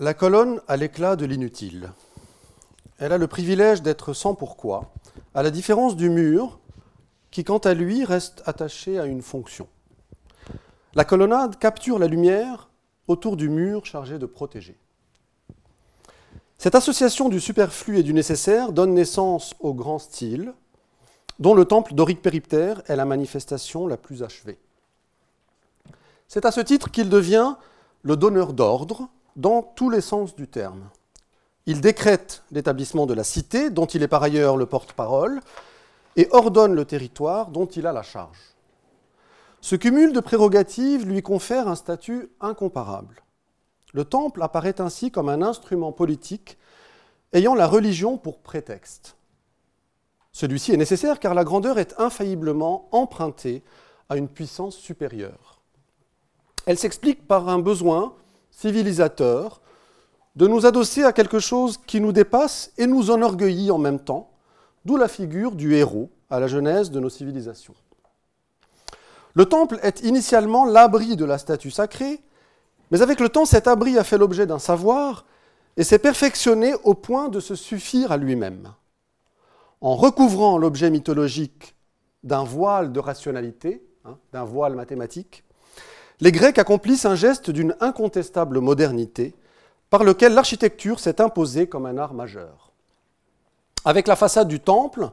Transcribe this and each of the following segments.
La colonne a l'éclat de l'inutile. Elle a le privilège d'être sans pourquoi, à la différence du mur, qui quant à lui reste attaché à une fonction. La colonnade capture la lumière autour du mur chargé de protéger. Cette association du superflu et du nécessaire donne naissance au grand style, dont le temple dorique périptère est la manifestation la plus achevée. C'est à ce titre qu'il devient le donneur d'ordre, dans tous les sens du terme. Il décrète l'établissement de la cité, dont il est par ailleurs le porte-parole, et ordonne le territoire dont il a la charge. Ce cumul de prérogatives lui confère un statut incomparable. Le temple apparaît ainsi comme un instrument politique ayant la religion pour prétexte. Celui-ci est nécessaire car la grandeur est infailliblement empruntée à une puissance supérieure. Elle s'explique par un besoin civilisateur, de nous adosser à quelque chose qui nous dépasse et nous enorgueillit en même temps, d'où la figure du héros à la genèse de nos civilisations. Le temple est initialement l'abri de la statue sacrée, mais avec le temps cet abri a fait l'objet d'un savoir et s'est perfectionné au point de se suffire à lui-même. En recouvrant l'objet mythologique d'un voile de rationalité, hein, d'un voile mathématique, les Grecs accomplissent un geste d'une incontestable modernité par lequel l'architecture s'est imposée comme un art majeur. Avec la façade du temple,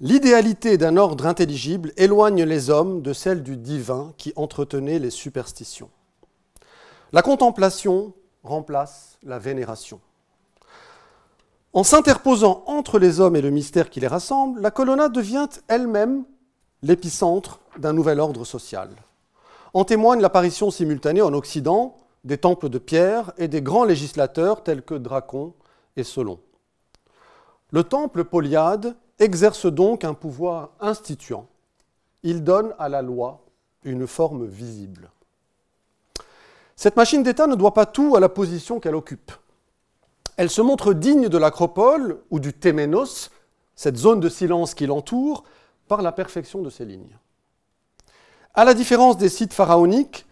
l'idéalité d'un ordre intelligible éloigne les hommes de celle du divin qui entretenait les superstitions. La contemplation remplace la vénération. En s'interposant entre les hommes et le mystère qui les rassemble, la colonna devient elle-même l'épicentre d'un nouvel ordre social. En témoigne l'apparition simultanée en Occident des temples de pierre et des grands législateurs tels que Dracon et Solon. Le temple Poliade exerce donc un pouvoir instituant. Il donne à la loi une forme visible. Cette machine d'État ne doit pas tout à la position qu'elle occupe. Elle se montre digne de l'acropole ou du Téménos, cette zone de silence qui l'entoure, par la perfection de ses lignes. À la différence des sites pharaoniques,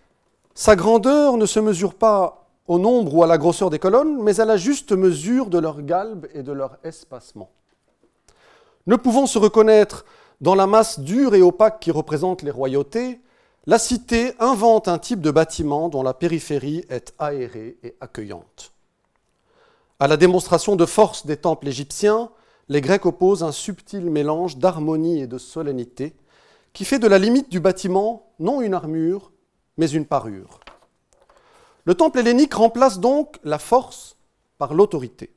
sa grandeur ne se mesure pas au nombre ou à la grosseur des colonnes, mais à la juste mesure de leur galbe et de leur espacement. Ne pouvant se reconnaître dans la masse dure et opaque qui représente les royautés, la cité invente un type de bâtiment dont la périphérie est aérée et accueillante. À la démonstration de force des temples égyptiens, les Grecs opposent un subtil mélange d'harmonie et de solennité, qui fait de la limite du bâtiment non une armure, mais une parure. Le temple hellénique remplace donc la force par l'autorité.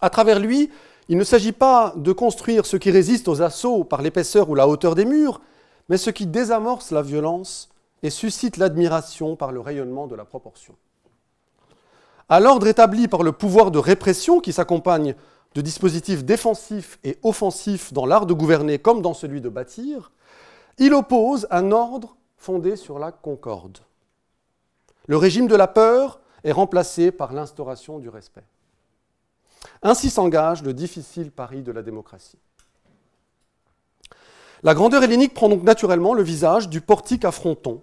À travers lui, il ne s'agit pas de construire ce qui résiste aux assauts par l'épaisseur ou la hauteur des murs, mais ce qui désamorce la violence et suscite l'admiration par le rayonnement de la proportion. À l'ordre établi par le pouvoir de répression qui s'accompagne de dispositifs défensifs et offensifs dans l'art de gouverner comme dans celui de bâtir, il oppose un ordre fondé sur la concorde. Le régime de la peur est remplacé par l'instauration du respect. Ainsi s'engage le difficile pari de la démocratie. La grandeur hellénique prend donc naturellement le visage du portique à fronton,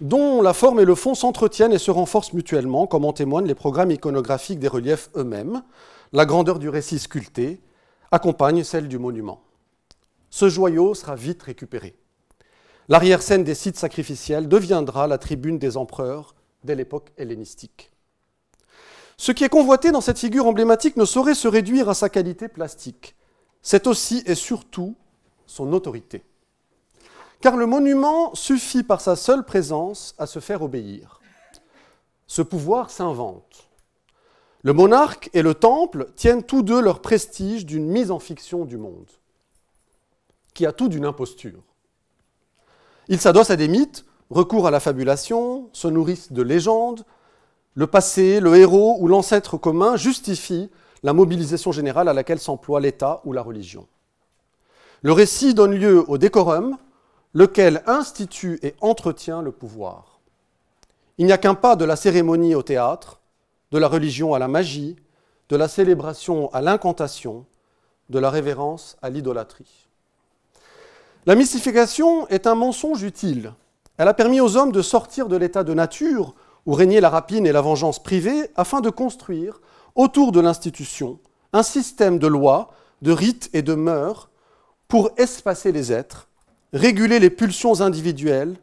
dont la forme et le fond s'entretiennent et se renforcent mutuellement, comme en témoignent les programmes iconographiques des reliefs eux-mêmes, la grandeur du récit sculpté accompagne celle du monument. Ce joyau sera vite récupéré. L'arrière-scène des sites sacrificiels deviendra la tribune des empereurs dès l'époque hellénistique. Ce qui est convoité dans cette figure emblématique ne saurait se réduire à sa qualité plastique. C'est aussi et surtout son autorité. Car le monument suffit par sa seule présence à se faire obéir. Ce pouvoir s'invente. Le monarque et le temple tiennent tous deux leur prestige d'une mise en fiction du monde, qui a tout d'une imposture. Ils s'adossent à des mythes, recourent à la fabulation, se nourrissent de légendes. Le passé, le héros ou l'ancêtre commun justifient la mobilisation générale à laquelle s'emploie l'État ou la religion. Le récit donne lieu au décorum, lequel institue et entretient le pouvoir. Il n'y a qu'un pas de la cérémonie au théâtre de la religion à la magie, de la célébration à l'incantation, de la révérence à l'idolâtrie. La mystification est un mensonge utile. Elle a permis aux hommes de sortir de l'état de nature où régnaient la rapine et la vengeance privée afin de construire, autour de l'institution, un système de lois, de rites et de mœurs pour espacer les êtres, réguler les pulsions individuelles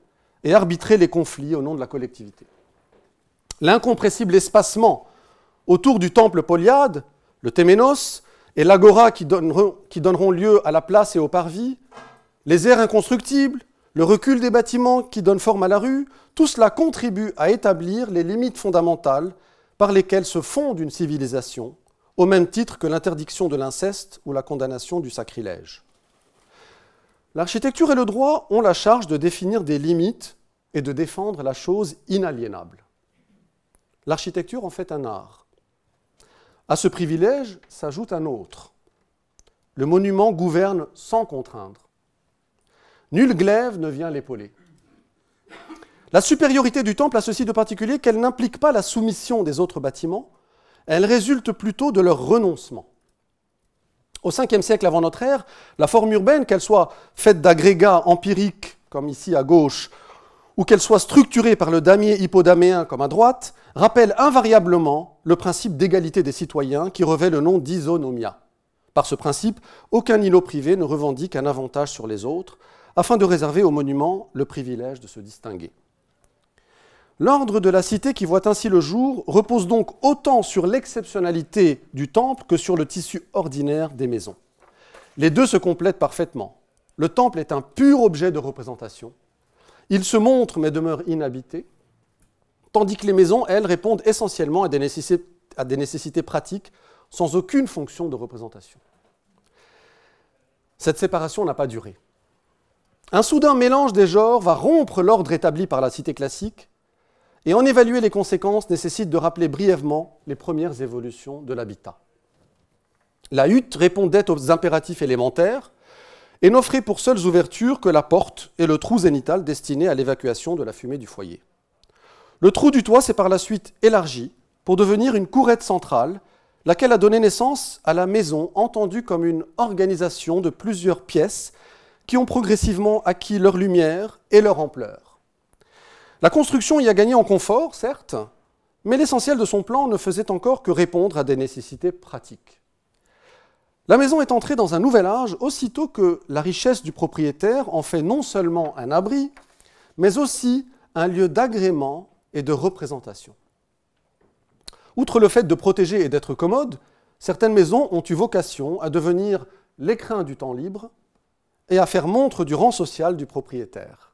et arbitrer les conflits au nom de la collectivité l'incompressible espacement autour du temple polyade, le Téménos, et l'agora qui, qui donneront lieu à la place et au parvis, les aires inconstructibles, le recul des bâtiments qui donnent forme à la rue, tout cela contribue à établir les limites fondamentales par lesquelles se fonde une civilisation, au même titre que l'interdiction de l'inceste ou la condamnation du sacrilège. L'architecture et le droit ont la charge de définir des limites et de défendre la chose inaliénable. L'architecture en fait un art. À ce privilège s'ajoute un autre. Le monument gouverne sans contraindre. Nul glaive ne vient l'épauler. La supériorité du temple a ceci de particulier qu'elle n'implique pas la soumission des autres bâtiments, elle résulte plutôt de leur renoncement. Au 5 siècle avant notre ère, la forme urbaine, qu'elle soit faite d'agrégats empiriques, comme ici à gauche, ou qu'elle soit structurée par le damier hippodaméen comme à droite, rappelle invariablement le principe d'égalité des citoyens qui revêt le nom d'isonomia. Par ce principe, aucun îlot privé ne revendique un avantage sur les autres, afin de réserver aux monuments le privilège de se distinguer. L'ordre de la cité qui voit ainsi le jour repose donc autant sur l'exceptionnalité du temple que sur le tissu ordinaire des maisons. Les deux se complètent parfaitement. Le temple est un pur objet de représentation, il se montre, mais demeure inhabité, tandis que les maisons, elles, répondent essentiellement à des nécessités, à des nécessités pratiques sans aucune fonction de représentation. Cette séparation n'a pas duré. Un soudain mélange des genres va rompre l'ordre établi par la cité classique et en évaluer les conséquences nécessite de rappeler brièvement les premières évolutions de l'habitat. La hutte répondait aux impératifs élémentaires, et n'offrait pour seules ouvertures que la porte et le trou zénital destiné à l'évacuation de la fumée du foyer. Le trou du toit s'est par la suite élargi pour devenir une courette centrale, laquelle a donné naissance à la maison entendue comme une organisation de plusieurs pièces qui ont progressivement acquis leur lumière et leur ampleur. La construction y a gagné en confort, certes, mais l'essentiel de son plan ne faisait encore que répondre à des nécessités pratiques. La maison est entrée dans un nouvel âge aussitôt que la richesse du propriétaire en fait non seulement un abri, mais aussi un lieu d'agrément et de représentation. Outre le fait de protéger et d'être commode, certaines maisons ont eu vocation à devenir l'écrin du temps libre et à faire montre du rang social du propriétaire.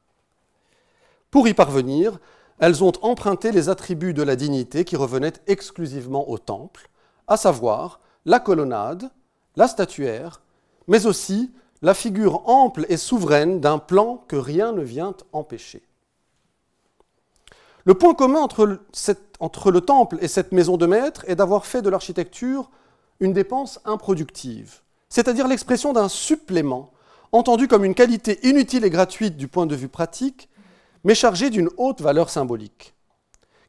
Pour y parvenir, elles ont emprunté les attributs de la dignité qui revenaient exclusivement au temple, à savoir la colonnade, la statuaire, mais aussi la figure ample et souveraine d'un plan que rien ne vient empêcher. Le point commun entre, le temple et cette maison de maître est d'avoir fait de l'architecture une dépense improductive, c'est-à-dire l'expression d'un supplément, entendu comme une qualité inutile et gratuite du point de vue pratique, mais chargée d'une haute valeur symbolique.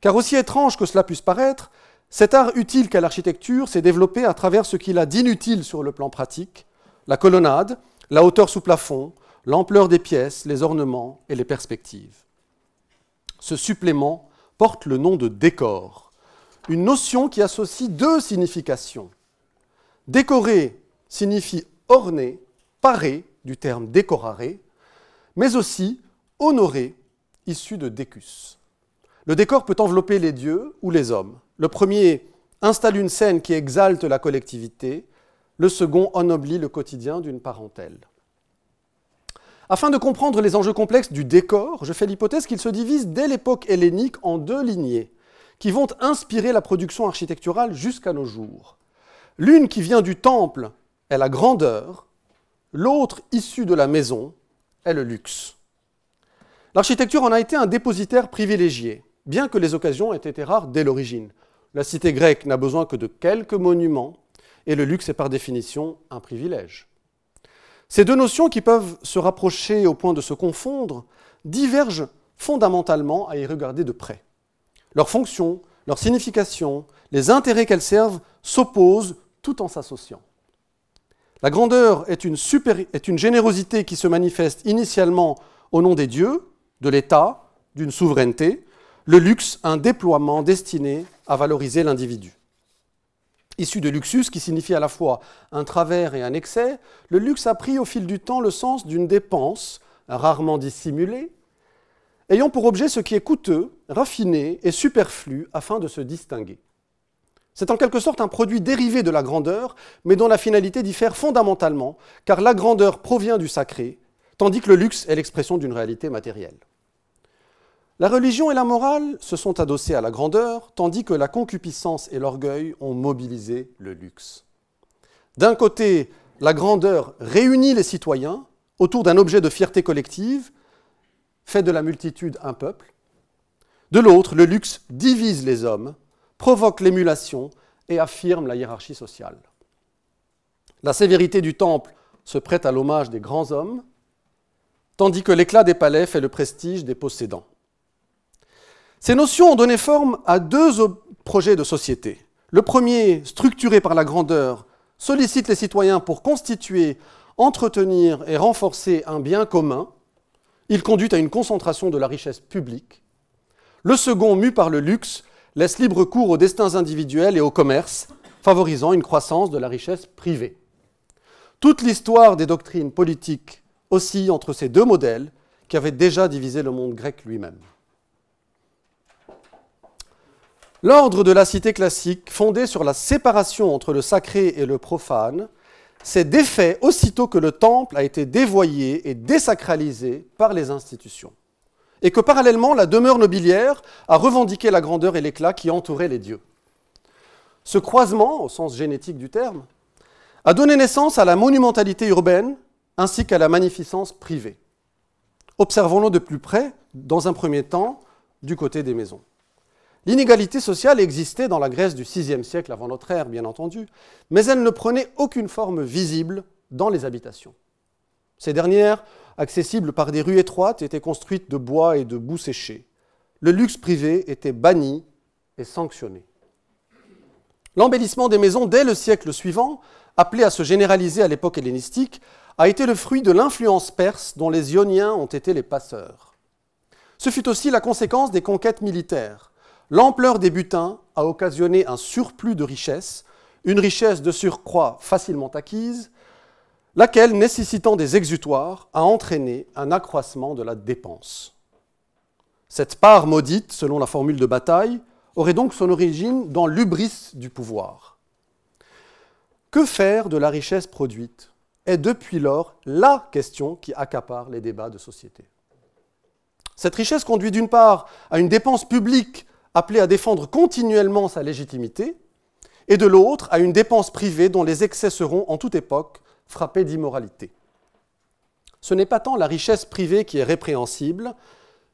Car aussi étrange que cela puisse paraître, cet art utile qu'à l'architecture s'est développé à travers ce qu'il a d'inutile sur le plan pratique, la colonnade, la hauteur sous plafond, l'ampleur des pièces, les ornements et les perspectives. Ce supplément porte le nom de décor, une notion qui associe deux significations. Décorer signifie orner, parer, du terme décorare, mais aussi honorer, issu de décus. Le décor peut envelopper les dieux ou les hommes. Le premier installe une scène qui exalte la collectivité, le second ennoblit le quotidien d'une parentèle. Afin de comprendre les enjeux complexes du décor, je fais l'hypothèse qu'il se divise dès l'époque hellénique en deux lignées, qui vont inspirer la production architecturale jusqu'à nos jours. L'une qui vient du temple est la grandeur, l'autre issue de la maison est le luxe. L'architecture en a été un dépositaire privilégié, bien que les occasions aient été rares dès l'origine. La cité grecque n'a besoin que de quelques monuments, et le luxe est par définition un privilège. Ces deux notions qui peuvent se rapprocher au point de se confondre divergent fondamentalement à y regarder de près. Leurs fonctions, leurs significations, les intérêts qu'elles servent s'opposent tout en s'associant. La grandeur est une, est une générosité qui se manifeste initialement au nom des dieux, de l'État, d'une souveraineté, le luxe un déploiement destiné à valoriser l'individu. Issu de luxus, qui signifie à la fois un travers et un excès, le luxe a pris au fil du temps le sens d'une dépense, rarement dissimulée, ayant pour objet ce qui est coûteux, raffiné et superflu afin de se distinguer. C'est en quelque sorte un produit dérivé de la grandeur, mais dont la finalité diffère fondamentalement, car la grandeur provient du sacré, tandis que le luxe est l'expression d'une réalité matérielle. La religion et la morale se sont adossées à la grandeur, tandis que la concupiscence et l'orgueil ont mobilisé le luxe. D'un côté, la grandeur réunit les citoyens autour d'un objet de fierté collective, fait de la multitude un peuple. De l'autre, le luxe divise les hommes, provoque l'émulation et affirme la hiérarchie sociale. La sévérité du temple se prête à l'hommage des grands hommes, tandis que l'éclat des palais fait le prestige des possédants. Ces notions ont donné forme à deux projets de société. Le premier, structuré par la grandeur, sollicite les citoyens pour constituer, entretenir et renforcer un bien commun. Il conduit à une concentration de la richesse publique. Le second, mu par le luxe, laisse libre cours aux destins individuels et au commerce, favorisant une croissance de la richesse privée. Toute l'histoire des doctrines politiques oscille entre ces deux modèles qui avaient déjà divisé le monde grec lui-même. L'ordre de la cité classique, fondé sur la séparation entre le sacré et le profane, s'est défait aussitôt que le temple a été dévoyé et désacralisé par les institutions, et que parallèlement la demeure nobiliaire a revendiqué la grandeur et l'éclat qui entouraient les dieux. Ce croisement, au sens génétique du terme, a donné naissance à la monumentalité urbaine ainsi qu'à la magnificence privée. Observons-le de plus près, dans un premier temps, du côté des maisons. L'inégalité sociale existait dans la Grèce du VIe siècle avant notre ère, bien entendu, mais elle ne prenait aucune forme visible dans les habitations. Ces dernières, accessibles par des rues étroites, étaient construites de bois et de boue séchée. Le luxe privé était banni et sanctionné. L'embellissement des maisons dès le siècle suivant, appelé à se généraliser à l'époque hellénistique, a été le fruit de l'influence perse dont les Ioniens ont été les passeurs. Ce fut aussi la conséquence des conquêtes militaires. L'ampleur des butins a occasionné un surplus de richesse, une richesse de surcroît facilement acquise, laquelle, nécessitant des exutoires, a entraîné un accroissement de la dépense. Cette part maudite, selon la formule de bataille, aurait donc son origine dans l'ubris du pouvoir. Que faire de la richesse produite est depuis lors la question qui accapare les débats de société. Cette richesse conduit d'une part à une dépense publique appelé à défendre continuellement sa légitimité, et de l'autre à une dépense privée dont les excès seront, en toute époque, frappés d'immoralité. Ce n'est pas tant la richesse privée qui est répréhensible,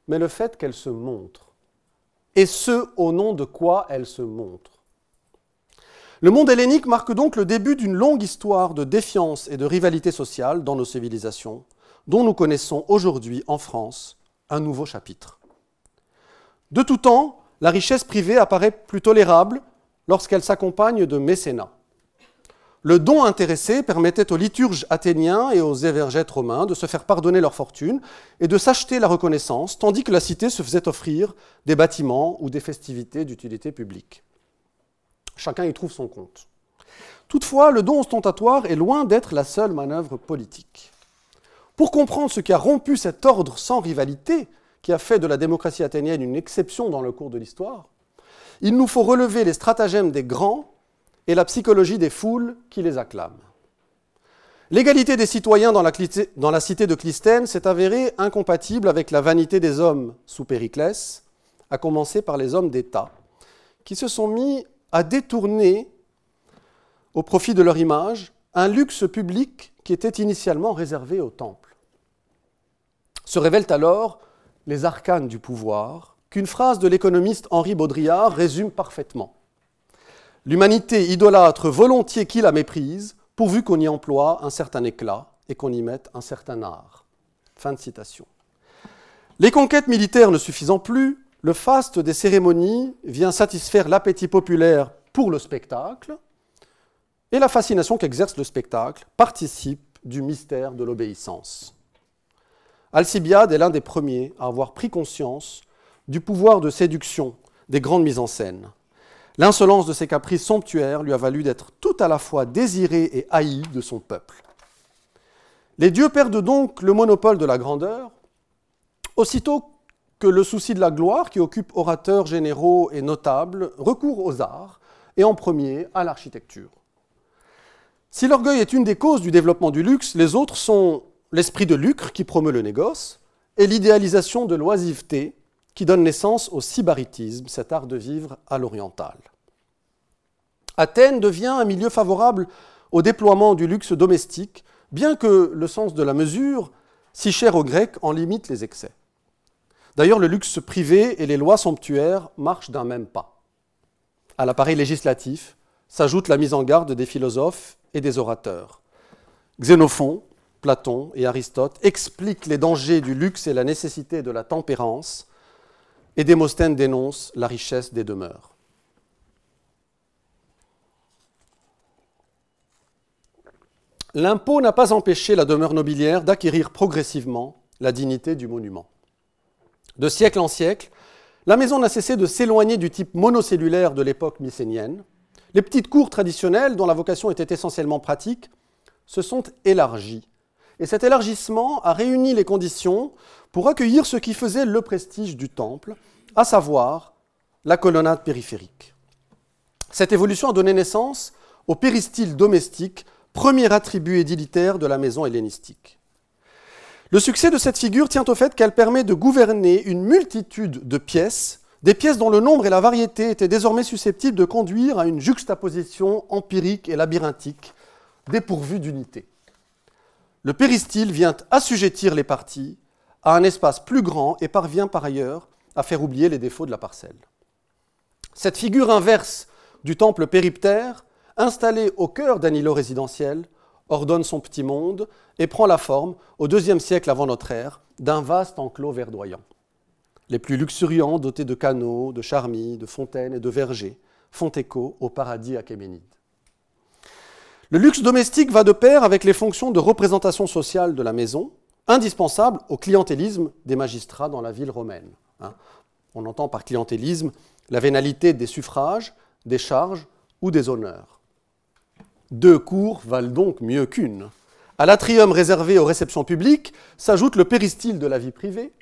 mais le fait qu'elle se montre. Et ce, au nom de quoi elle se montre. Le monde hellénique marque donc le début d'une longue histoire de défiance et de rivalité sociale dans nos civilisations, dont nous connaissons aujourd'hui en France un nouveau chapitre. De tout temps, la richesse privée apparaît plus tolérable lorsqu'elle s'accompagne de mécénat. Le don intéressé permettait aux liturges athéniens et aux évergètes romains de se faire pardonner leur fortune et de s'acheter la reconnaissance, tandis que la cité se faisait offrir des bâtiments ou des festivités d'utilité publique. Chacun y trouve son compte. Toutefois, le don ostentatoire est loin d'être la seule manœuvre politique. Pour comprendre ce qui a rompu cet ordre sans rivalité, qui a fait de la démocratie athénienne une exception dans le cours de l'histoire, il nous faut relever les stratagèmes des grands et la psychologie des foules qui les acclament. L'égalité des citoyens dans la, cité de Clistène s'est avérée incompatible avec la vanité des hommes sous Périclès, à commencer par les hommes d'État, qui se sont mis à détourner, au profit de leur image, un luxe public qui était initialement réservé au temple. Se révèlent alors les arcanes du pouvoir qu'une phrase de l'économiste Henri Baudrillard résume parfaitement. L'humanité idolâtre volontiers qui la méprise, pourvu qu'on y emploie un certain éclat et qu'on y mette un certain art. Fin de citation. Les conquêtes militaires ne suffisant plus, le faste des cérémonies vient satisfaire l'appétit populaire pour le spectacle, et la fascination qu'exerce le spectacle participe du mystère de l'obéissance. Alcibiade est l'un des premiers à avoir pris conscience du pouvoir de séduction des grandes mises en scène. L'insolence de ses caprices somptuaires lui a valu d'être tout à la fois désiré et haï de son peuple. Les dieux perdent donc le monopole de la grandeur, aussitôt que le souci de la gloire qui occupe orateurs généraux et notables recourt aux arts, et en premier à l'architecture. Si l'orgueil est une des causes du développement du luxe, les autres sont l'esprit de lucre qui promeut le négoce, et l'idéalisation de l'oisiveté qui donne naissance au sybaritisme, cet art de vivre à l'oriental. Athènes devient un milieu favorable au déploiement du luxe domestique, bien que le sens de la mesure, si cher aux Grecs, en limite les excès. D'ailleurs, le luxe privé et les lois somptuaires marchent d'un même pas. À l'appareil législatif s'ajoute la mise en garde des philosophes et des orateurs. Xénophon, Platon et Aristote expliquent les dangers du luxe et la nécessité de la tempérance, et Démosthène dénonce la richesse des demeures. L'impôt n'a pas empêché la demeure nobiliaire d'acquérir progressivement la dignité du monument. De siècle en siècle, la maison n'a cessé de s'éloigner du type monocellulaire de l'époque mycénienne. Les petites cours traditionnelles, dont la vocation était essentiellement pratique, se sont élargies et cet élargissement a réuni les conditions pour accueillir ce qui faisait le prestige du temple, à savoir la colonnade périphérique. Cette évolution a donné naissance au péristyle domestique, premier attribut édilitaire de la maison hellénistique. Le succès de cette figure tient au fait qu'elle permet de gouverner une multitude de pièces, des pièces dont le nombre et la variété étaient désormais susceptibles de conduire à une juxtaposition empirique et labyrinthique, dépourvue d'unité. Le péristyle vient assujettir les parties à un espace plus grand et parvient par ailleurs à faire oublier les défauts de la parcelle. Cette figure inverse du temple périptère, installé au cœur d'un îlot résidentiel, ordonne son petit monde et prend la forme, au deuxième siècle avant notre ère, d'un vaste enclos verdoyant. Les plus luxuriants, dotés de canaux, de charmilles, de fontaines et de vergers, font écho au paradis achéménide. Le luxe domestique va de pair avec les fonctions de représentation sociale de la maison, indispensables au clientélisme des magistrats dans la ville romaine. Hein. On entend par clientélisme la vénalité des suffrages, des charges ou des honneurs. Deux cours valent donc mieux qu'une. À l'atrium réservé aux réceptions publiques s'ajoute le péristyle de la vie privée,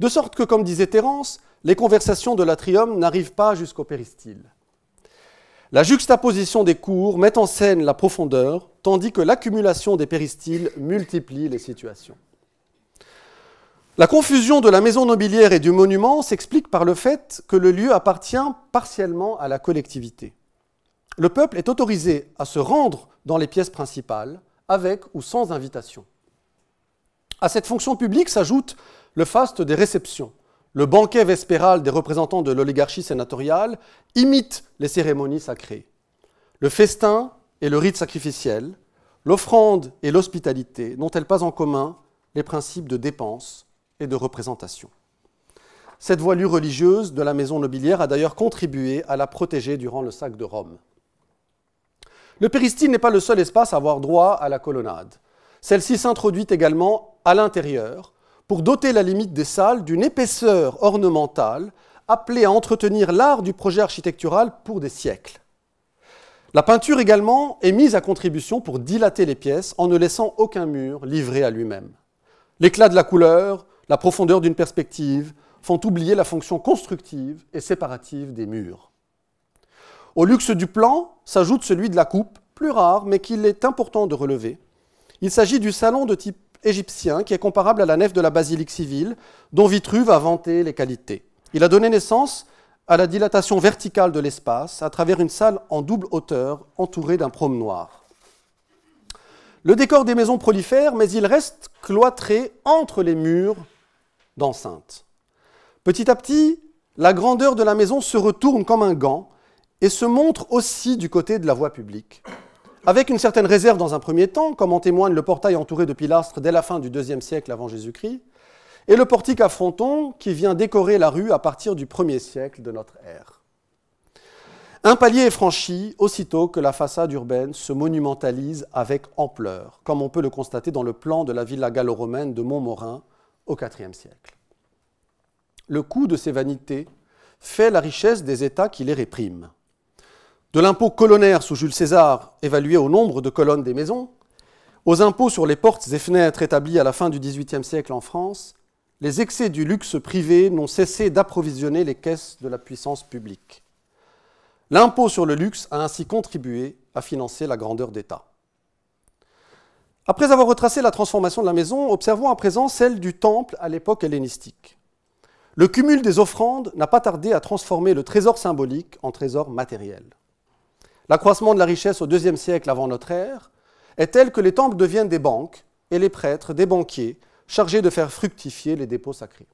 de sorte que, comme disait Terence, les conversations de l'atrium n'arrivent pas jusqu'au péristyle. La juxtaposition des cours met en scène la profondeur, tandis que l'accumulation des péristyles multiplie les situations. La confusion de la maison nobiliaire et du monument s'explique par le fait que le lieu appartient partiellement à la collectivité. Le peuple est autorisé à se rendre dans les pièces principales, avec ou sans invitation. À cette fonction publique s'ajoute le faste des réceptions, le banquet vespéral des représentants de l'oligarchie sénatoriale imite les cérémonies sacrées. Le festin et le rite sacrificiel, l'offrande et l'hospitalité n'ont-elles pas en commun les principes de dépense et de représentation Cette voilure religieuse de la maison nobiliaire a d'ailleurs contribué à la protéger durant le sac de Rome. Le péristyle n'est pas le seul espace à avoir droit à la colonnade. Celle-ci s'introduit également à l'intérieur, pour doter la limite des salles d'une épaisseur ornementale appelée à entretenir l'art du projet architectural pour des siècles. La peinture également est mise à contribution pour dilater les pièces en ne laissant aucun mur livré à lui-même. L'éclat de la couleur, la profondeur d'une perspective font oublier la fonction constructive et séparative des murs. Au luxe du plan s'ajoute celui de la coupe, plus rare mais qu'il est important de relever. Il s'agit du salon de type égyptien qui est comparable à la nef de la basilique civile, dont Vitruve a vanté les qualités. Il a donné naissance à la dilatation verticale de l'espace à travers une salle en double hauteur entourée d'un promenoir. Le décor des maisons prolifère, mais il reste cloîtré entre les murs d'enceinte. Petit à petit, la grandeur de la maison se retourne comme un gant et se montre aussi du côté de la voie publique. Avec une certaine réserve dans un premier temps, comme en témoigne le portail entouré de pilastres dès la fin du IIe siècle avant Jésus-Christ, et le portique à fronton qui vient décorer la rue à partir du 1er siècle de notre ère. Un palier est franchi aussitôt que la façade urbaine se monumentalise avec ampleur, comme on peut le constater dans le plan de la villa gallo-romaine de Montmorin au IVe siècle. Le coût de ces vanités fait la richesse des États qui les répriment de l'impôt colonnaire sous Jules César, évalué au nombre de colonnes des maisons, aux impôts sur les portes et fenêtres établis à la fin du XVIIIe siècle en France, les excès du luxe privé n'ont cessé d'approvisionner les caisses de la puissance publique. L'impôt sur le luxe a ainsi contribué à financer la grandeur d'État. Après avoir retracé la transformation de la maison, observons à présent celle du temple à l'époque hellénistique. Le cumul des offrandes n'a pas tardé à transformer le trésor symbolique en trésor matériel l'accroissement de la richesse au IIe siècle avant notre ère, est tel que les temples deviennent des banques et les prêtres des banquiers chargés de faire fructifier les dépôts sacrés.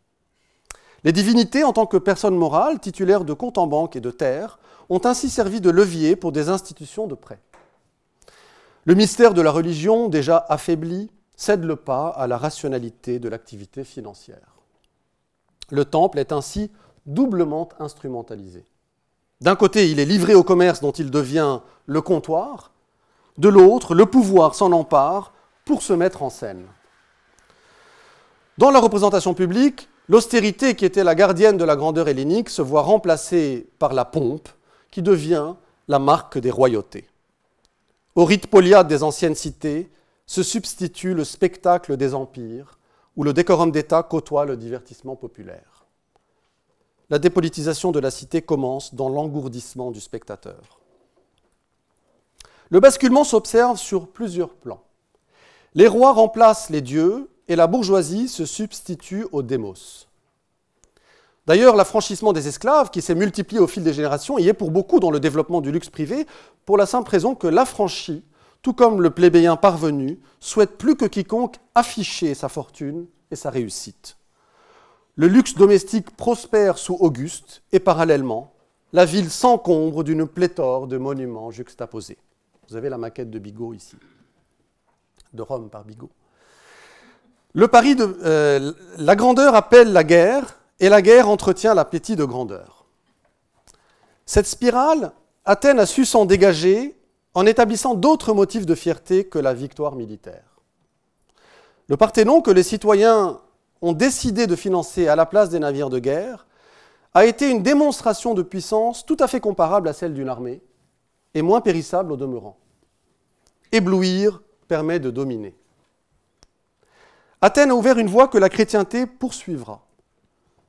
Les divinités, en tant que personnes morales, titulaires de comptes en banque et de terres, ont ainsi servi de levier pour des institutions de prêt. Le mystère de la religion, déjà affaibli, cède le pas à la rationalité de l'activité financière. Le temple est ainsi doublement instrumentalisé. D'un côté, il est livré au commerce dont il devient le comptoir, de l'autre, le pouvoir s'en empare pour se mettre en scène. Dans la représentation publique, l'austérité qui était la gardienne de la grandeur hellénique se voit remplacée par la pompe, qui devient la marque des royautés. Au rite poliade des anciennes cités se substitue le spectacle des empires, où le décorum d'État côtoie le divertissement populaire. La dépolitisation de la cité commence dans l'engourdissement du spectateur. Le basculement s'observe sur plusieurs plans. Les rois remplacent les dieux et la bourgeoisie se substitue au démos. D'ailleurs, l'affranchissement des esclaves, qui s'est multiplié au fil des générations, y est pour beaucoup dans le développement du luxe privé, pour la simple raison que l'affranchi, tout comme le plébéien parvenu, souhaite plus que quiconque afficher sa fortune et sa réussite. Le luxe domestique prospère sous Auguste et parallèlement, la ville s'encombre d'une pléthore de monuments juxtaposés. Vous avez la maquette de Bigot ici, de Rome par Bigot. Le pari de euh, la grandeur appelle la guerre et la guerre entretient l'appétit de grandeur. Cette spirale, Athènes a su s'en dégager en établissant d'autres motifs de fierté que la victoire militaire. Le Parthénon que les citoyens ont décidé de financer à la place des navires de guerre a été une démonstration de puissance tout à fait comparable à celle d'une armée et moins périssable au demeurant. Éblouir permet de dominer. Athènes a ouvert une voie que la chrétienté poursuivra.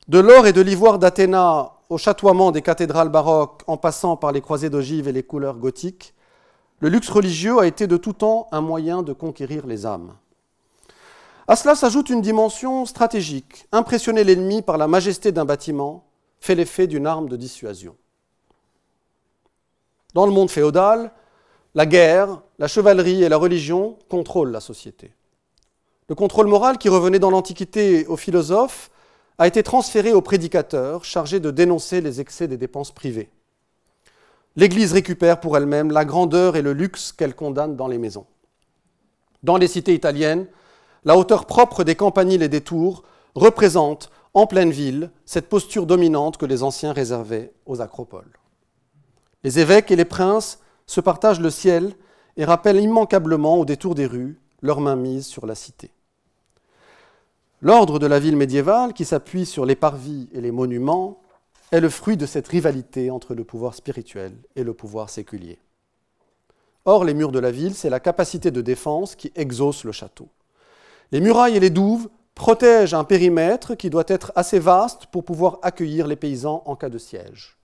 De l'or et de l'ivoire d'Athéna au chatoiement des cathédrales baroques en passant par les croisées d'ogives et les couleurs gothiques, le luxe religieux a été de tout temps un moyen de conquérir les âmes. À cela s'ajoute une dimension stratégique. Impressionner l'ennemi par la majesté d'un bâtiment fait l'effet d'une arme de dissuasion. Dans le monde féodal, la guerre, la chevalerie et la religion contrôlent la société. Le contrôle moral qui revenait dans l'Antiquité aux philosophes a été transféré aux prédicateurs chargés de dénoncer les excès des dépenses privées. L'Église récupère pour elle-même la grandeur et le luxe qu'elle condamne dans les maisons. Dans les cités italiennes, la hauteur propre des campaniles et des tours représente, en pleine ville, cette posture dominante que les anciens réservaient aux acropoles. Les évêques et les princes se partagent le ciel et rappellent immanquablement au détour des rues leur mains mises sur la cité. L'ordre de la ville médiévale, qui s'appuie sur les parvis et les monuments, est le fruit de cette rivalité entre le pouvoir spirituel et le pouvoir séculier. Or, les murs de la ville, c'est la capacité de défense qui exauce le château. Les murailles et les douves protègent un périmètre qui doit être assez vaste pour pouvoir accueillir les paysans en cas de siège.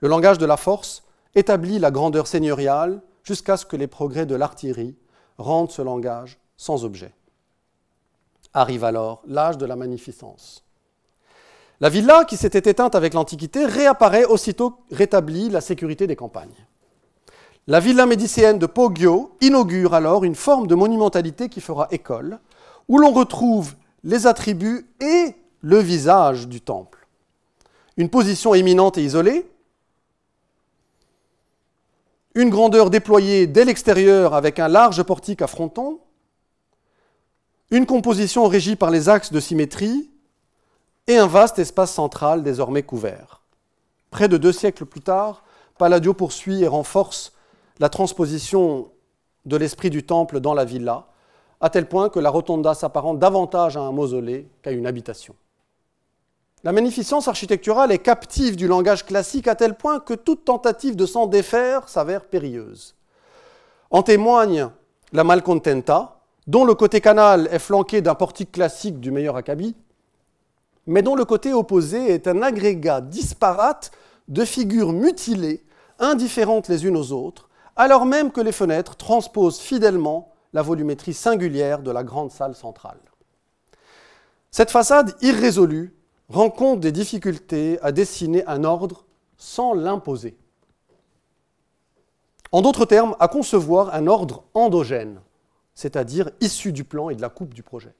Le langage de la force établit la grandeur seigneuriale jusqu'à ce que les progrès de l'artillerie rendent ce langage sans objet. Arrive alors l'âge de la magnificence. La villa, qui s'était éteinte avec l'Antiquité, réapparaît aussitôt rétablie la sécurité des campagnes. La villa médicéenne de Poggio inaugure alors une forme de monumentalité qui fera école, où l'on retrouve les attributs et le visage du temple. Une position éminente et isolée, une grandeur déployée dès l'extérieur avec un large portique à fronton, une composition régie par les axes de symétrie et un vaste espace central désormais couvert. Près de deux siècles plus tard, Palladio poursuit et renforce la transposition de l'esprit du temple dans la villa à tel point que la rotonda s'apparente davantage à un mausolée qu'à une habitation. La magnificence architecturale est captive du langage classique à tel point que toute tentative de s'en défaire s'avère périlleuse. En témoigne la Malcontenta, dont le côté canal est flanqué d'un portique classique du meilleur acabit, mais dont le côté opposé est un agrégat disparate de figures mutilées, indifférentes les unes aux autres, alors même que les fenêtres transposent fidèlement la volumétrie singulière de la grande salle centrale. Cette façade irrésolue rencontre des difficultés à dessiner un ordre sans l'imposer. En d'autres termes, à concevoir un ordre endogène, c'est-à-dire issu du plan et de la coupe du projet.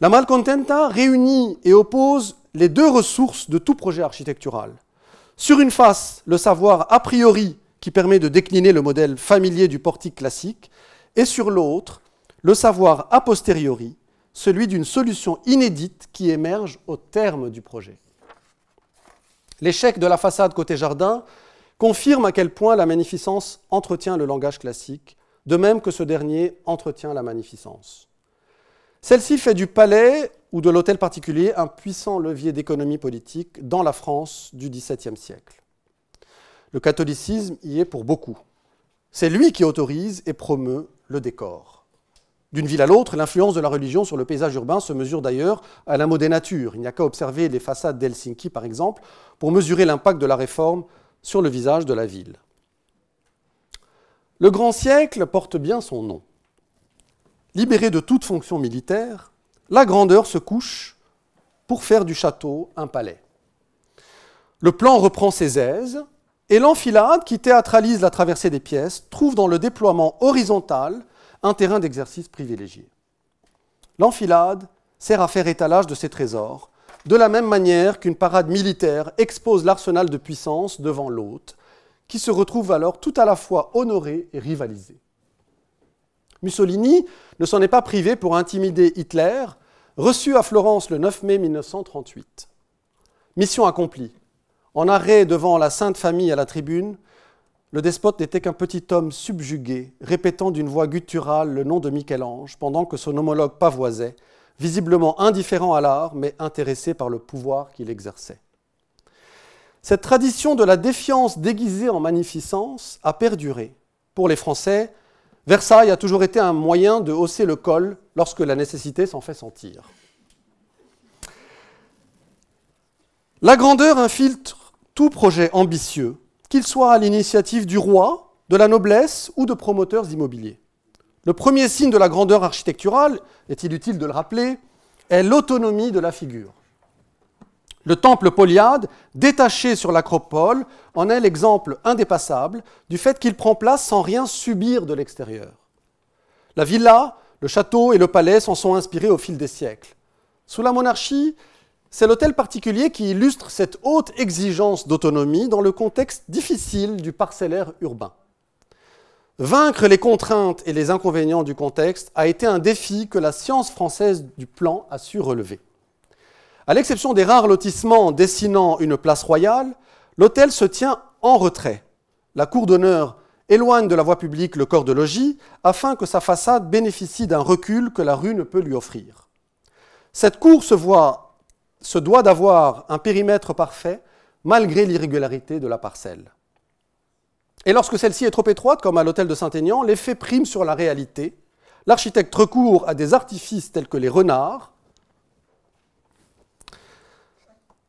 La malcontenta réunit et oppose les deux ressources de tout projet architectural. Sur une face, le savoir a priori qui permet de décliner le modèle familier du portique classique, et sur l'autre, le savoir a posteriori, celui d'une solution inédite qui émerge au terme du projet. L'échec de la façade côté jardin confirme à quel point la magnificence entretient le langage classique, de même que ce dernier entretient la magnificence. Celle-ci fait du palais ou de l'hôtel particulier un puissant levier d'économie politique dans la France du XVIIe siècle. Le catholicisme y est pour beaucoup. C'est lui qui autorise et promeut le décor. D'une ville à l'autre, l'influence de la religion sur le paysage urbain se mesure d'ailleurs à la des natures. Il n'y a qu'à observer les façades d'Helsinki, par exemple, pour mesurer l'impact de la réforme sur le visage de la ville. Le grand siècle porte bien son nom. Libéré de toute fonction militaire, la grandeur se couche pour faire du château un palais. Le plan reprend ses aises, et l'enfilade, qui théâtralise la traversée des pièces, trouve dans le déploiement horizontal un terrain d'exercice privilégié. L'enfilade sert à faire étalage de ses trésors, de la même manière qu'une parade militaire expose l'arsenal de puissance devant l'hôte, qui se retrouve alors tout à la fois honoré et rivalisé. Mussolini ne s'en est pas privé pour intimider Hitler, reçu à Florence le 9 mai 1938. Mission accomplie. En arrêt devant la Sainte Famille à la tribune, le despote n'était qu'un petit homme subjugué, répétant d'une voix gutturale le nom de Michel-Ange, pendant que son homologue pavoisait, visiblement indifférent à l'art, mais intéressé par le pouvoir qu'il exerçait. Cette tradition de la défiance déguisée en magnificence a perduré. Pour les Français, Versailles a toujours été un moyen de hausser le col lorsque la nécessité s'en fait sentir. La grandeur infiltre tout projet ambitieux, qu'il soit à l'initiative du roi, de la noblesse ou de promoteurs immobiliers. Le premier signe de la grandeur architecturale, est-il utile de le rappeler, est l'autonomie de la figure. Le temple Poliade, détaché sur l'acropole, en est l'exemple indépassable du fait qu'il prend place sans rien subir de l'extérieur. La villa, le château et le palais s'en sont inspirés au fil des siècles. Sous la monarchie, c'est l'hôtel particulier qui illustre cette haute exigence d'autonomie dans le contexte difficile du parcellaire urbain. Vaincre les contraintes et les inconvénients du contexte a été un défi que la science française du plan a su relever. À l'exception des rares lotissements dessinant une place royale, l'hôtel se tient en retrait. La cour d'honneur éloigne de la voie publique le corps de logis afin que sa façade bénéficie d'un recul que la rue ne peut lui offrir. Cette cour se voit se doit d'avoir un périmètre parfait malgré l'irrégularité de la parcelle. Et lorsque celle-ci est trop étroite, comme à l'hôtel de Saint-Aignan, l'effet prime sur la réalité. L'architecte recourt à des artifices tels que les renards,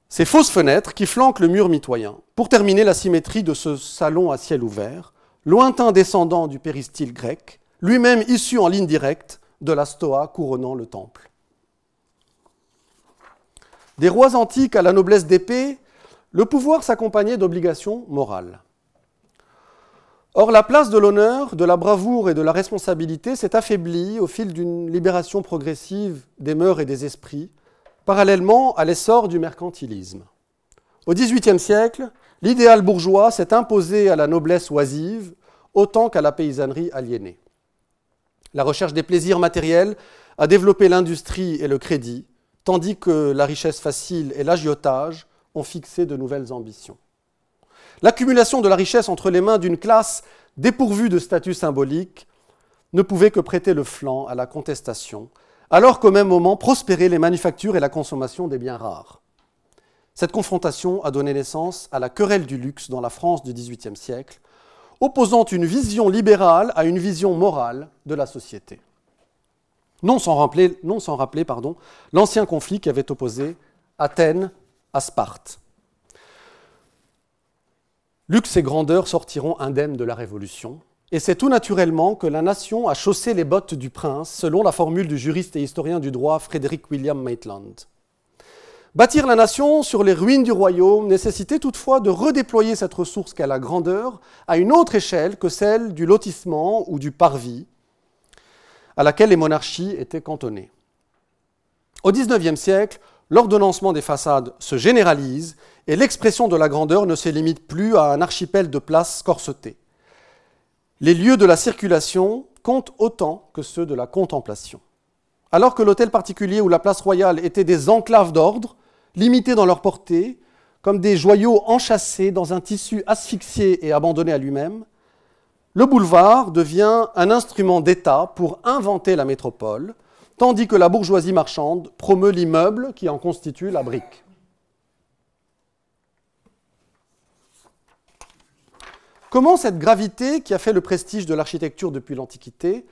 ces fausses fenêtres qui flanquent le mur mitoyen, pour terminer la symétrie de ce salon à ciel ouvert, lointain descendant du péristyle grec, lui-même issu en ligne directe de la stoa couronnant le temple. Des rois antiques à la noblesse d'épée, le pouvoir s'accompagnait d'obligations morales. Or, la place de l'honneur, de la bravoure et de la responsabilité s'est affaiblie au fil d'une libération progressive des mœurs et des esprits, parallèlement à l'essor du mercantilisme. Au XVIIIe siècle, l'idéal bourgeois s'est imposé à la noblesse oisive autant qu'à la paysannerie aliénée. La recherche des plaisirs matériels a développé l'industrie et le crédit, tandis que la richesse facile et l'agiotage ont fixé de nouvelles ambitions. L'accumulation de la richesse entre les mains d'une classe dépourvue de statut symbolique ne pouvait que prêter le flanc à la contestation, alors qu'au même moment prospéraient les manufactures et la consommation des biens rares. Cette confrontation a donné naissance à la querelle du luxe dans la France du XVIIIe siècle, opposant une vision libérale à une vision morale de la société non sans rappeler, pardon, l'ancien conflit qui avait opposé Athènes à Sparte. Luxe et grandeur sortiront indemnes de la Révolution, et c'est tout naturellement que la nation a chaussé les bottes du prince, selon la formule du juriste et historien du droit Frédéric William Maitland. Bâtir la nation sur les ruines du royaume nécessitait toutefois de redéployer cette ressource qu'elle la grandeur à une autre échelle que celle du lotissement ou du parvis, à laquelle les monarchies étaient cantonnées. Au XIXe siècle, l'ordonnancement des façades se généralise et l'expression de la grandeur ne se limite plus à un archipel de places corsetées. Les lieux de la circulation comptent autant que ceux de la contemplation. Alors que l'hôtel particulier ou la place royale étaient des enclaves d'ordre, limitées dans leur portée, comme des joyaux enchâssés dans un tissu asphyxié et abandonné à lui-même, le boulevard devient un instrument d'État pour inventer la métropole, tandis que la bourgeoisie marchande promeut l'immeuble qui en constitue la brique. Comment cette gravité qui a fait le prestige de l'architecture depuis l'Antiquité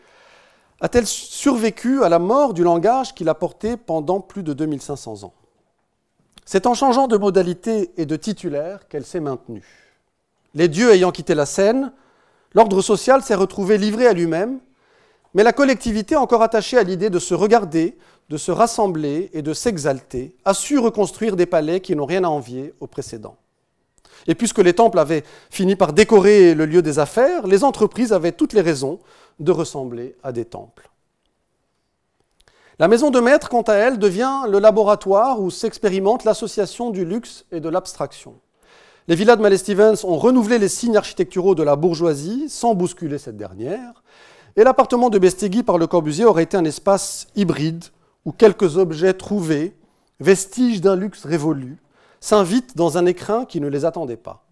a-t-elle survécu à la mort du langage qu'il a porté pendant plus de 2500 ans C'est en changeant de modalité et de titulaire qu'elle s'est maintenue. Les dieux ayant quitté la scène, L'ordre social s'est retrouvé livré à lui-même, mais la collectivité, encore attachée à l'idée de se regarder, de se rassembler et de s'exalter, a su reconstruire des palais qui n'ont rien à envier aux précédents. Et puisque les temples avaient fini par décorer le lieu des affaires, les entreprises avaient toutes les raisons de ressembler à des temples. La maison de maître, quant à elle, devient le laboratoire où s'expérimente l'association du luxe et de l'abstraction. Les villas de Malestivens Stevens ont renouvelé les signes architecturaux de la bourgeoisie sans bousculer cette dernière. Et l'appartement de Bestegui par Le Corbusier aurait été un espace hybride où quelques objets trouvés, vestiges d'un luxe révolu, s'invitent dans un écrin qui ne les attendait pas.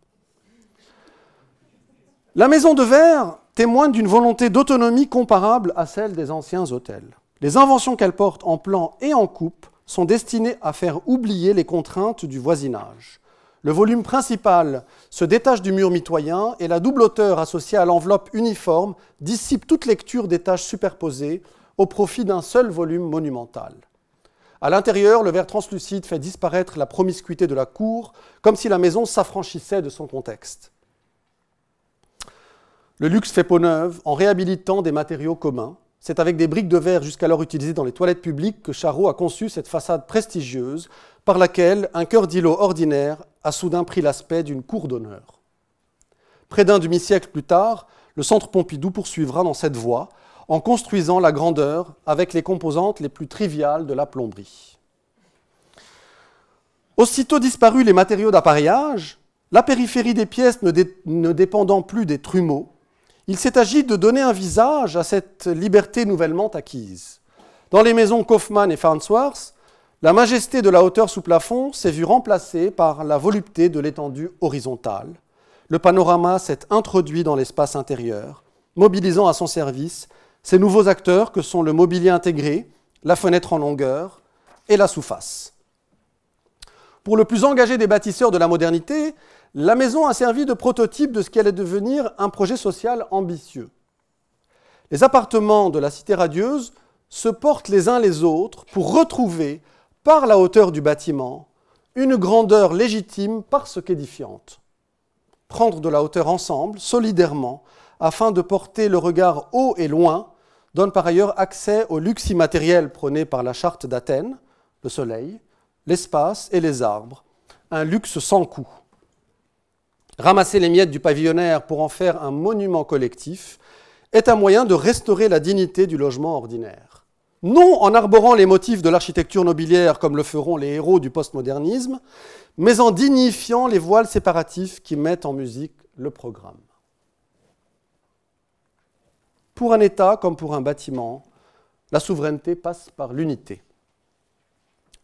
La maison de verre témoigne d'une volonté d'autonomie comparable à celle des anciens hôtels. Les inventions qu'elle porte en plan et en coupe sont destinées à faire oublier les contraintes du voisinage le volume principal se détache du mur mitoyen et la double hauteur associée à l'enveloppe uniforme dissipe toute lecture des tâches superposées au profit d'un seul volume monumental. À l'intérieur, le verre translucide fait disparaître la promiscuité de la cour, comme si la maison s'affranchissait de son contexte. Le luxe fait peau neuve en réhabilitant des matériaux communs. C'est avec des briques de verre jusqu'alors utilisées dans les toilettes publiques que Charot a conçu cette façade prestigieuse, par laquelle un cœur d'îlot ordinaire a soudain pris l'aspect d'une cour d'honneur. Près d'un demi-siècle plus tard, le Centre Pompidou poursuivra dans cette voie en construisant la grandeur avec les composantes les plus triviales de la plomberie. Aussitôt disparus les matériaux d'appareillage, la périphérie des pièces ne, dépendant plus des trumeaux, il s'est agi de donner un visage à cette liberté nouvellement acquise. Dans les maisons Kaufmann et Farnsworth, la majesté de la hauteur sous plafond s'est vue remplacée par la volupté de l'étendue horizontale. Le panorama s'est introduit dans l'espace intérieur, mobilisant à son service ces nouveaux acteurs que sont le mobilier intégré, la fenêtre en longueur et la sous-face. Pour le plus engagé des bâtisseurs de la modernité, la maison a servi de prototype de ce qui allait devenir un projet social ambitieux. Les appartements de la Cité radieuse se portent les uns les autres pour retrouver par la hauteur du bâtiment, une grandeur légitime parce qu'édifiante. Prendre de la hauteur ensemble, solidairement, afin de porter le regard haut et loin, donne par ailleurs accès au luxe immatériel prôné par la charte d'Athènes, le soleil, l'espace et les arbres, un luxe sans coût. Ramasser les miettes du pavillonnaire pour en faire un monument collectif est un moyen de restaurer la dignité du logement ordinaire non en arborant les motifs de l'architecture nobiliaire comme le feront les héros du postmodernisme, mais en dignifiant les voiles séparatifs qui mettent en musique le programme. Pour un État comme pour un bâtiment, la souveraineté passe par l'unité.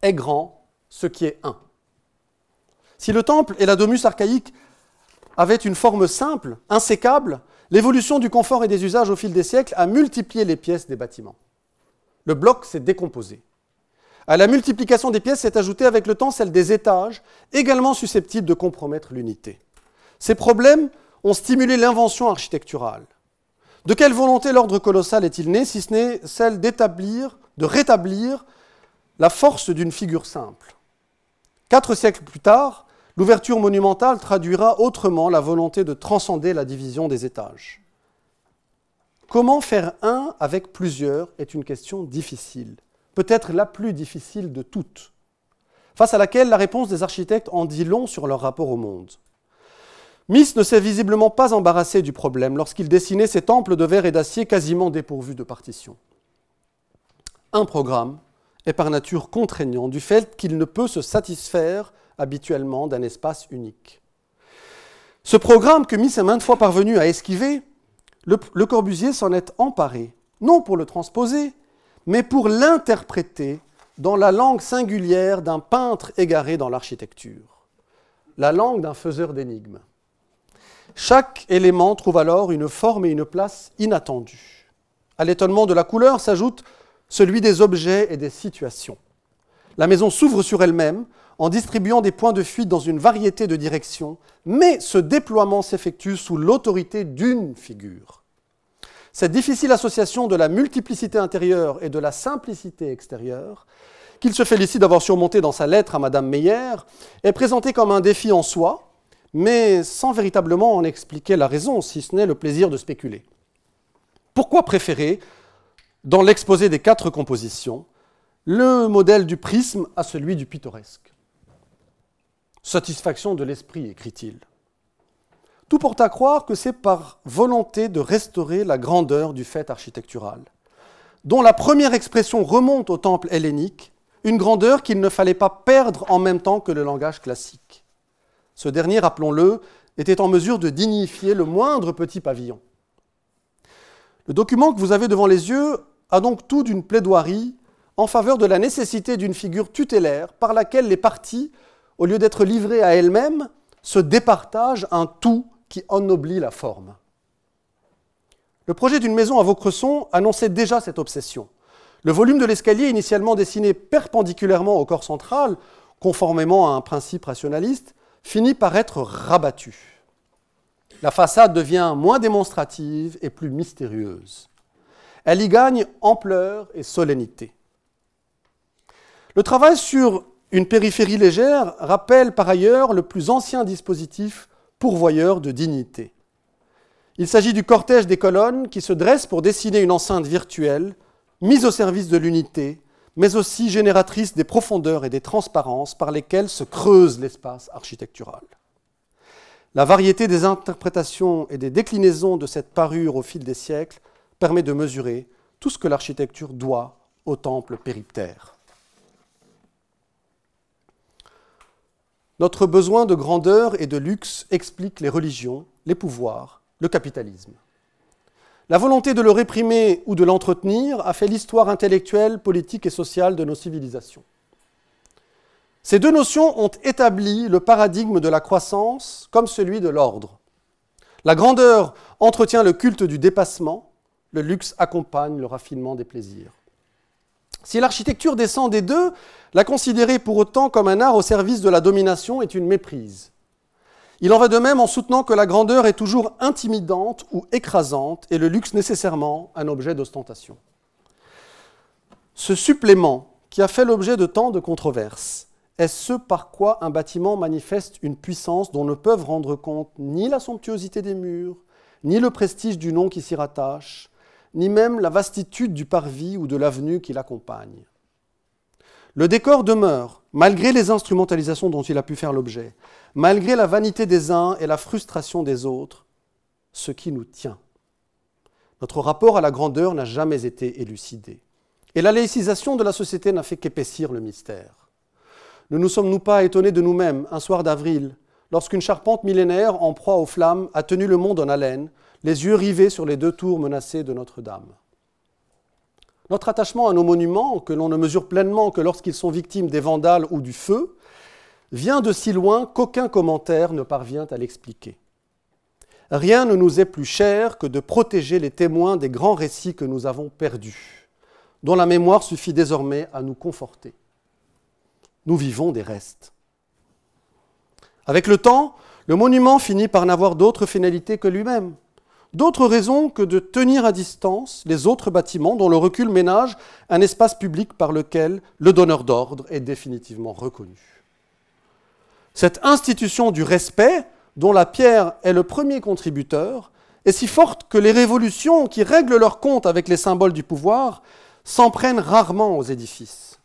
Est grand ce qui est un. Si le temple et la domus archaïque avaient une forme simple, insécable, l'évolution du confort et des usages au fil des siècles a multiplié les pièces des bâtiments le bloc s'est décomposé. À la multiplication des pièces s'est ajoutée avec le temps celle des étages, également susceptibles de compromettre l'unité. Ces problèmes ont stimulé l'invention architecturale. De quelle volonté l'ordre colossal est-il né, si ce n'est celle d'établir, de rétablir la force d'une figure simple Quatre siècles plus tard, l'ouverture monumentale traduira autrement la volonté de transcender la division des étages. Comment faire un avec plusieurs est une question difficile, peut-être la plus difficile de toutes, face à laquelle la réponse des architectes en dit long sur leur rapport au monde. Miss ne s'est visiblement pas embarrassé du problème lorsqu'il dessinait ses temples de verre et d'acier quasiment dépourvus de partitions. Un programme est par nature contraignant du fait qu'il ne peut se satisfaire habituellement d'un espace unique. Ce programme que Miss a maintes fois parvenu à esquiver le, Corbusier s'en est emparé, non pour le transposer, mais pour l'interpréter dans la langue singulière d'un peintre égaré dans l'architecture, la langue d'un faiseur d'énigmes. Chaque élément trouve alors une forme et une place inattendues. À l'étonnement de la couleur s'ajoute celui des objets et des situations. La maison s'ouvre sur elle-même en distribuant des points de fuite dans une variété de directions, mais ce déploiement s'effectue sous l'autorité d'une figure. Cette difficile association de la multiplicité intérieure et de la simplicité extérieure, qu'il se félicite d'avoir surmonté dans sa lettre à Madame Meyer, est présentée comme un défi en soi, mais sans véritablement en expliquer la raison, si ce n'est le plaisir de spéculer. Pourquoi préférer, dans l'exposé des quatre compositions, le modèle du prisme à celui du pittoresque Satisfaction de l'esprit, écrit-il. Tout porte à croire que c'est par volonté de restaurer la grandeur du fait architectural, dont la première expression remonte au temple hellénique, une grandeur qu'il ne fallait pas perdre en même temps que le langage classique. Ce dernier, rappelons-le, était en mesure de dignifier le moindre petit pavillon. Le document que vous avez devant les yeux a donc tout d'une plaidoirie en faveur de la nécessité d'une figure tutélaire par laquelle les parties au lieu d'être livrée à elle-même, se départage un tout qui ennoblit la forme. Le projet d'une maison à Vaucresson annonçait déjà cette obsession. Le volume de l'escalier, initialement dessiné perpendiculairement au corps central, conformément à un principe rationaliste, finit par être rabattu. La façade devient moins démonstrative et plus mystérieuse. Elle y gagne ampleur et solennité. Le travail sur une périphérie légère rappelle par ailleurs le plus ancien dispositif pourvoyeur de dignité. Il s'agit du cortège des colonnes qui se dresse pour dessiner une enceinte virtuelle, mise au service de l'unité, mais aussi génératrice des profondeurs et des transparences par lesquelles se creuse l'espace architectural. La variété des interprétations et des déclinaisons de cette parure au fil des siècles permet de mesurer tout ce que l'architecture doit au temple périptère. Notre besoin de grandeur et de luxe explique les religions, les pouvoirs, le capitalisme. La volonté de le réprimer ou de l'entretenir a fait l'histoire intellectuelle, politique et sociale de nos civilisations. Ces deux notions ont établi le paradigme de la croissance comme celui de l'ordre. La grandeur entretient le culte du dépassement, le luxe accompagne le raffinement des plaisirs. Si l'architecture descend des deux, la considérer pour autant comme un art au service de la domination est une méprise. Il en va de même en soutenant que la grandeur est toujours intimidante ou écrasante et le luxe nécessairement un objet d'ostentation. Ce supplément, qui a fait l'objet de tant de controverses, est ce par quoi un bâtiment manifeste une puissance dont ne peuvent rendre compte ni la somptuosité des murs, ni le prestige du nom qui s'y rattache, ni même la vastitude du parvis ou de l'avenue qui l'accompagne. Le décor demeure, malgré les instrumentalisations dont il a pu faire l'objet, malgré la vanité des uns et la frustration des autres, ce qui nous tient. Notre rapport à la grandeur n'a jamais été élucidé. Et la laïcisation de la société n'a fait qu'épaissir le mystère. Ne nous sommes-nous pas étonnés de nous-mêmes un soir d'avril, lorsqu'une charpente millénaire en proie aux flammes a tenu le monde en haleine, les yeux rivés sur les deux tours menacées de Notre-Dame. Notre attachement à nos monuments, que l'on ne mesure pleinement que lorsqu'ils sont victimes des vandales ou du feu, vient de si loin qu'aucun commentaire ne parvient à l'expliquer. Rien ne nous est plus cher que de protéger les témoins des grands récits que nous avons perdus, dont la mémoire suffit désormais à nous conforter. Nous vivons des restes. Avec le temps, le monument finit par n'avoir d'autre finalité que lui-même d'autres raisons que de tenir à distance les autres bâtiments dont le recul ménage un espace public par lequel le donneur d'ordre est définitivement reconnu. Cette institution du respect, dont la pierre est le premier contributeur, est si forte que les révolutions qui règlent leur compte avec les symboles du pouvoir s'en prennent rarement aux édifices.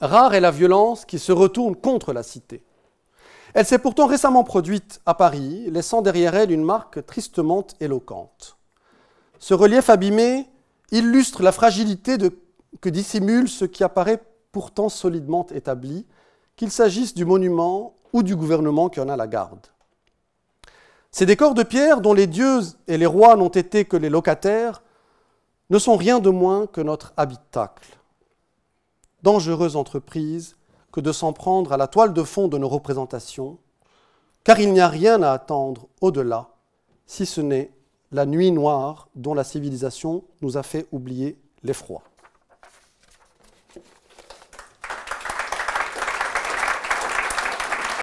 Rare est la violence qui se retourne contre la cité. Elle s'est pourtant récemment produite à Paris, laissant derrière elle une marque tristement éloquente. Ce relief abîmé illustre la fragilité que dissimule ce qui apparaît pourtant solidement établi, qu'il s'agisse du monument ou du gouvernement qui en a la garde. Ces décors de pierre dont les dieux et les rois n'ont été que les locataires ne sont rien de moins que notre habitacle. Dangereuse entreprise que de s'en prendre à la toile de fond de nos représentations, car il n'y a rien à attendre au-delà, si ce n'est la nuit noire dont la civilisation nous a fait oublier l'effroi.